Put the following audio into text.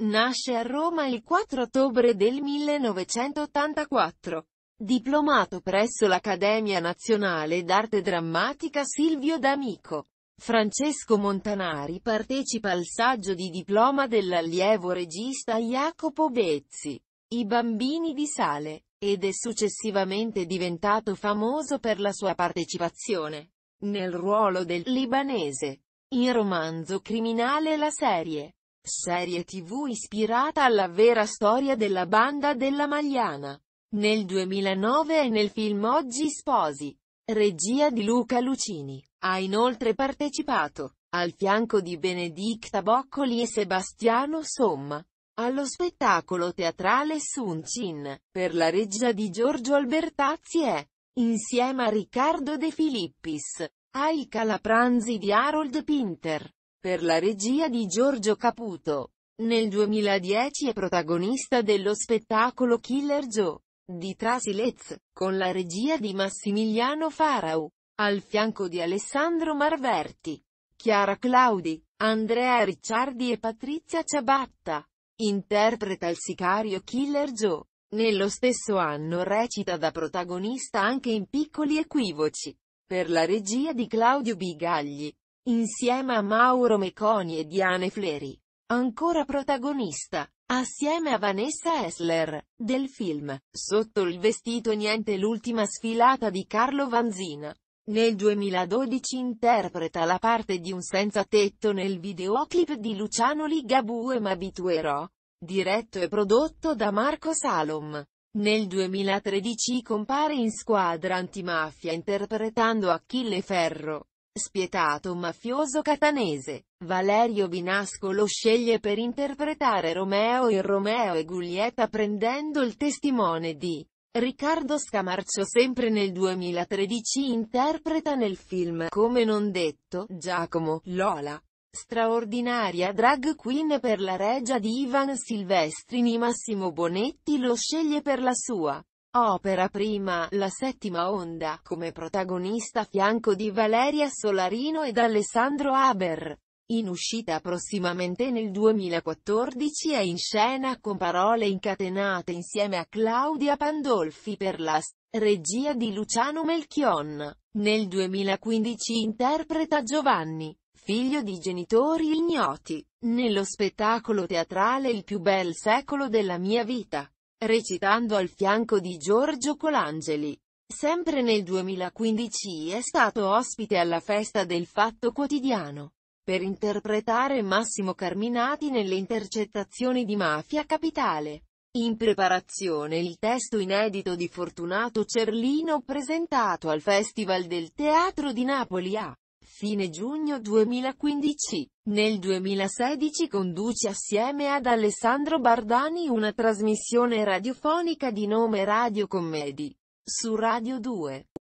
Nasce a Roma il 4 ottobre del 1984. Diplomato presso l'Accademia Nazionale d'Arte Drammatica Silvio D'Amico. Francesco Montanari partecipa al saggio di diploma dell'allievo regista Jacopo Bezzi, I bambini di sale, ed è successivamente diventato famoso per la sua partecipazione nel ruolo del libanese in romanzo criminale la serie serie tv ispirata alla vera storia della banda della Magliana. Nel 2009 e nel film Oggi Sposi, regia di Luca Lucini, ha inoltre partecipato, al fianco di Benedicta Boccoli e Sebastiano Somma, allo spettacolo teatrale Sun Chin, per la regia di Giorgio Albertazzi e, insieme a Riccardo De Filippis, al Calapranzi di Harold Pinter. Per la regia di Giorgio Caputo. Nel 2010 è protagonista dello spettacolo Killer Joe di Trasilez, con la regia di Massimiliano Farau, al fianco di Alessandro Marverti, Chiara Claudi, Andrea Ricciardi e Patrizia Ciabatta. Interpreta il sicario Killer Joe. Nello stesso anno recita da protagonista anche in piccoli equivoci, per la regia di Claudio Bigagli insieme a Mauro Meconi e Diane Fleri. Ancora protagonista, assieme a Vanessa Essler, del film, Sotto il vestito niente l'ultima sfilata di Carlo Vanzina. Nel 2012 interpreta la parte di un senza tetto nel videoclip di Luciano Ligabue M'abituerò, diretto e prodotto da Marco Salom. Nel 2013 compare in squadra antimafia interpretando Achille Ferro. Spietato mafioso catanese, Valerio Vinasco lo sceglie per interpretare Romeo in Romeo e Giulietta prendendo il testimone di Riccardo Scamarcio sempre nel 2013 interpreta nel film Come non detto, Giacomo, Lola. Straordinaria drag queen per la regia di Ivan Silvestrini Massimo Bonetti lo sceglie per la sua Opera prima, La settima onda, come protagonista a fianco di Valeria Solarino ed Alessandro Haber. In uscita prossimamente nel 2014 è in scena con parole incatenate insieme a Claudia Pandolfi per la regia di Luciano Melchion. Nel 2015 interpreta Giovanni, figlio di genitori ignoti, nello spettacolo teatrale Il più bel secolo della mia vita recitando al fianco di Giorgio Colangeli. Sempre nel 2015 è stato ospite alla festa del Fatto Quotidiano, per interpretare Massimo Carminati nelle intercettazioni di Mafia Capitale. In preparazione il testo inedito di Fortunato Cerlino presentato al Festival del Teatro di Napoli a Fine giugno 2015. Nel 2016 conduce assieme ad Alessandro Bardani una trasmissione radiofonica di nome Radio Commedi Su Radio 2.